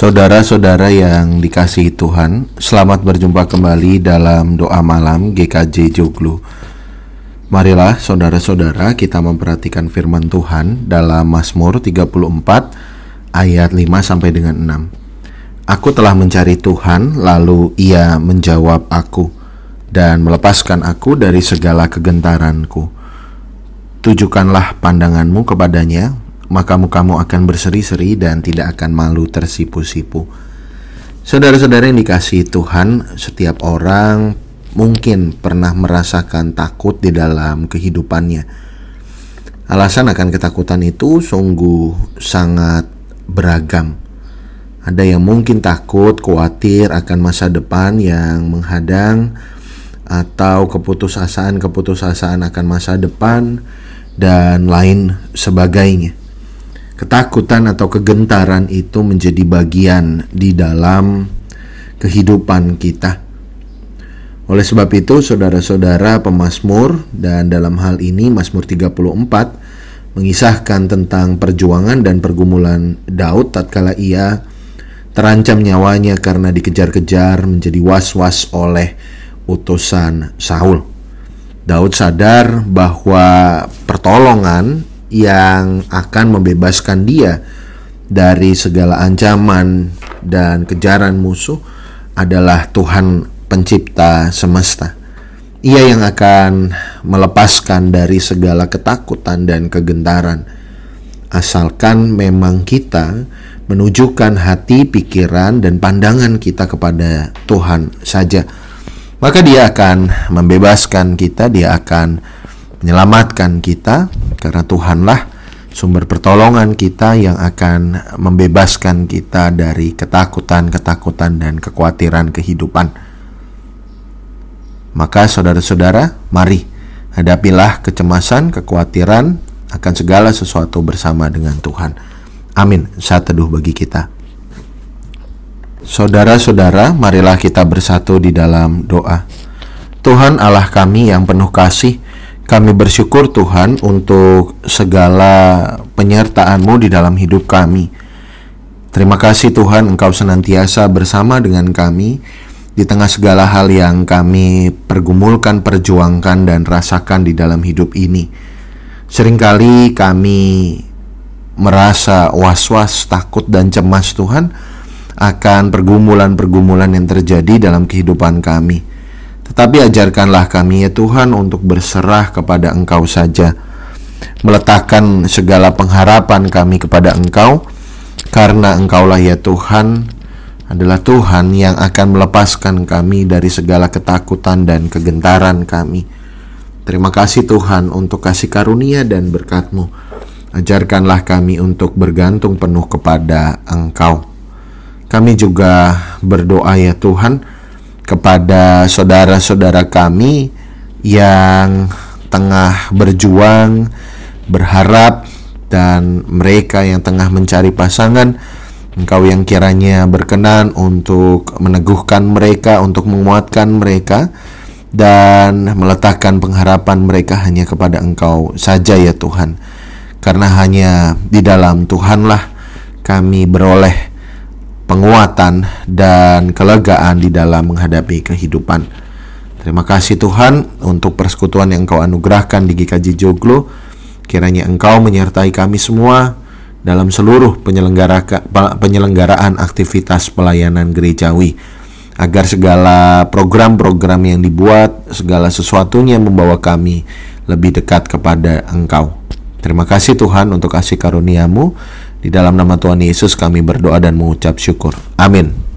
Saudara-saudara yang dikasihi Tuhan, selamat berjumpa kembali dalam doa malam GKJ Joglo. Marilah saudara-saudara kita memperhatikan firman Tuhan dalam Mazmur 34 ayat 5 sampai dengan 6. Aku telah mencari Tuhan, lalu Ia menjawab aku dan melepaskan aku dari segala kegentaranku. Tujukanlah pandanganmu kepadanya, maka kamu akan berseri-seri dan tidak akan malu tersipu-sipu. Saudara-saudara yang dikasihi Tuhan, setiap orang mungkin pernah merasakan takut di dalam kehidupannya. Alasan akan ketakutan itu sungguh sangat beragam. Ada yang mungkin takut, khawatir akan masa depan yang menghadang, atau keputusasaan-keputusasaan akan masa depan, dan lain sebagainya ketakutan atau kegentaran itu menjadi bagian di dalam kehidupan kita. Oleh sebab itu, saudara-saudara pemazmur dan dalam hal ini Masmur 34 mengisahkan tentang perjuangan dan pergumulan Daud tatkala ia terancam nyawanya karena dikejar-kejar menjadi was-was oleh utusan Saul. Daud sadar bahwa pertolongan yang akan membebaskan dia dari segala ancaman dan kejaran musuh adalah Tuhan pencipta semesta. Ia yang akan melepaskan dari segala ketakutan dan kegentaran. Asalkan memang kita menunjukkan hati, pikiran, dan pandangan kita kepada Tuhan saja. Maka dia akan membebaskan kita, dia akan menyelamatkan kita karena Tuhanlah sumber pertolongan kita yang akan membebaskan kita dari ketakutan-ketakutan dan kekhawatiran kehidupan. Maka saudara-saudara, mari hadapilah kecemasan, kekhawatiran akan segala sesuatu bersama dengan Tuhan. Amin. Saat teduh bagi kita. Saudara-saudara, marilah kita bersatu di dalam doa. Tuhan Allah kami yang penuh kasih, kami bersyukur Tuhan untuk segala penyertaan-Mu di dalam hidup kami. Terima kasih Tuhan Engkau senantiasa bersama dengan kami di tengah segala hal yang kami pergumulkan, perjuangkan, dan rasakan di dalam hidup ini. Seringkali kami merasa was-was, takut, dan cemas Tuhan akan pergumulan-pergumulan yang terjadi dalam kehidupan kami. Tetapi ajarkanlah kami ya Tuhan untuk berserah kepada Engkau saja, meletakkan segala pengharapan kami kepada Engkau, karena Engkaulah ya Tuhan adalah Tuhan yang akan melepaskan kami dari segala ketakutan dan kegentaran kami. Terima kasih Tuhan untuk kasih karunia dan berkatmu. Ajarkanlah kami untuk bergantung penuh kepada Engkau. Kami juga berdoa ya Tuhan, kepada saudara-saudara kami yang tengah berjuang, berharap, dan mereka yang tengah mencari pasangan. Engkau yang kiranya berkenan untuk meneguhkan mereka, untuk menguatkan mereka, dan meletakkan pengharapan mereka hanya kepada Engkau saja, ya Tuhan, karena hanya di dalam Tuhanlah kami beroleh penguatan dan kelegaan di dalam menghadapi kehidupan. Terima kasih Tuhan untuk persekutuan yang Engkau anugerahkan di GKJ Joglo. Kiranya Engkau menyertai kami semua dalam seluruh penyelenggara, penyelenggaraan aktivitas pelayanan gerejawi agar segala program-program yang dibuat, segala sesuatunya membawa kami lebih dekat kepada Engkau. Terima kasih Tuhan untuk kasih karuniamu di dalam nama Tuhan Yesus kami berdoa dan mengucap syukur. Amin.